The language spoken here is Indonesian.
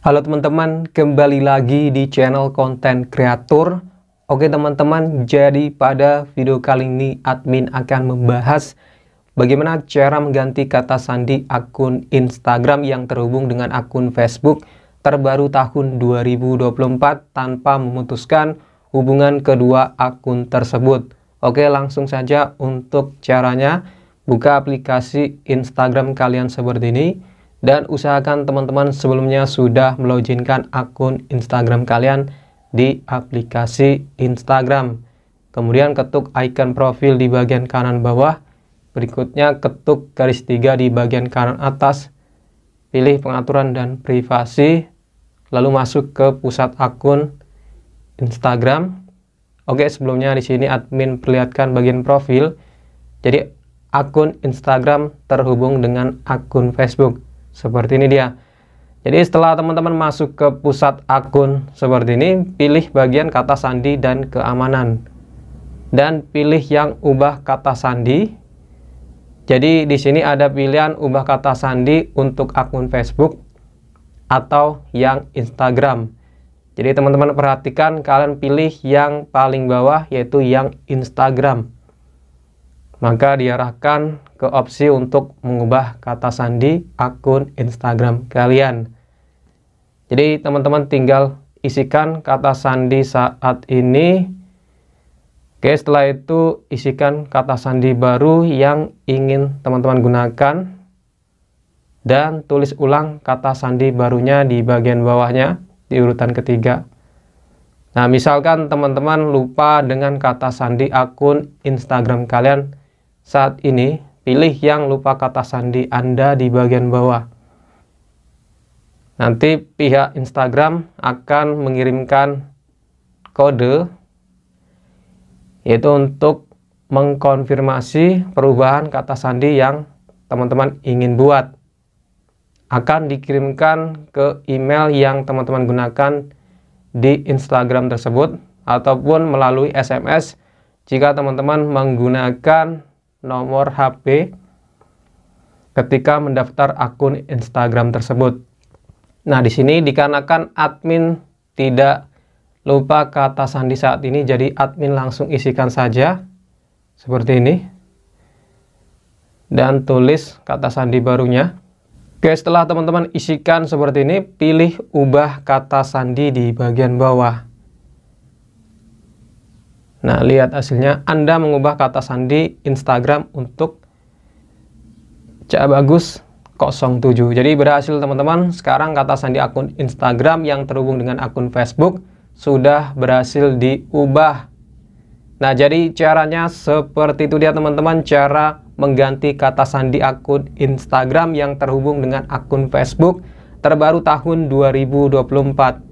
Halo teman-teman, kembali lagi di channel konten kreator. Oke teman-teman, jadi pada video kali ini admin akan membahas bagaimana cara mengganti kata sandi akun Instagram yang terhubung dengan akun Facebook terbaru tahun 2024 tanpa memutuskan hubungan kedua akun tersebut. Oke, langsung saja untuk caranya buka aplikasi Instagram kalian seperti ini dan usahakan teman-teman sebelumnya sudah meloginkan akun Instagram kalian di aplikasi Instagram. Kemudian ketuk icon profil di bagian kanan bawah, berikutnya ketuk garis tiga di bagian kanan atas, pilih pengaturan dan privasi, lalu masuk ke pusat akun Instagram. Oke, sebelumnya di sini admin perlihatkan bagian profil. Jadi akun Instagram terhubung dengan akun Facebook seperti ini dia jadi setelah teman-teman masuk ke pusat akun seperti ini pilih bagian kata sandi dan keamanan dan pilih yang ubah kata sandi jadi di sini ada pilihan ubah kata sandi untuk akun Facebook atau yang Instagram jadi teman-teman perhatikan kalian pilih yang paling bawah yaitu yang Instagram maka diarahkan ke opsi untuk mengubah kata sandi akun Instagram kalian. Jadi teman-teman tinggal isikan kata sandi saat ini. Oke, setelah itu isikan kata sandi baru yang ingin teman-teman gunakan dan tulis ulang kata sandi barunya di bagian bawahnya di urutan ketiga. Nah, misalkan teman-teman lupa dengan kata sandi akun Instagram kalian saat ini, pilih yang lupa kata sandi Anda di bagian bawah. Nanti pihak Instagram akan mengirimkan kode yaitu untuk mengkonfirmasi perubahan kata sandi yang teman-teman ingin buat. Akan dikirimkan ke email yang teman-teman gunakan di Instagram tersebut ataupun melalui SMS jika teman-teman menggunakan nomor HP ketika mendaftar akun Instagram tersebut. Nah, di sini dikarenakan admin tidak lupa kata sandi saat ini, jadi admin langsung isikan saja seperti ini dan tulis kata sandi barunya. Oke, setelah teman-teman isikan seperti ini, pilih ubah kata sandi di bagian bawah. Nah, lihat hasilnya. Anda mengubah kata sandi Instagram untuk Cak Bagus 07. Jadi berhasil teman-teman. Sekarang kata sandi akun Instagram yang terhubung dengan akun Facebook sudah berhasil diubah. Nah, jadi caranya seperti itu dia teman-teman. Cara mengganti kata sandi akun Instagram yang terhubung dengan akun Facebook terbaru tahun 2024.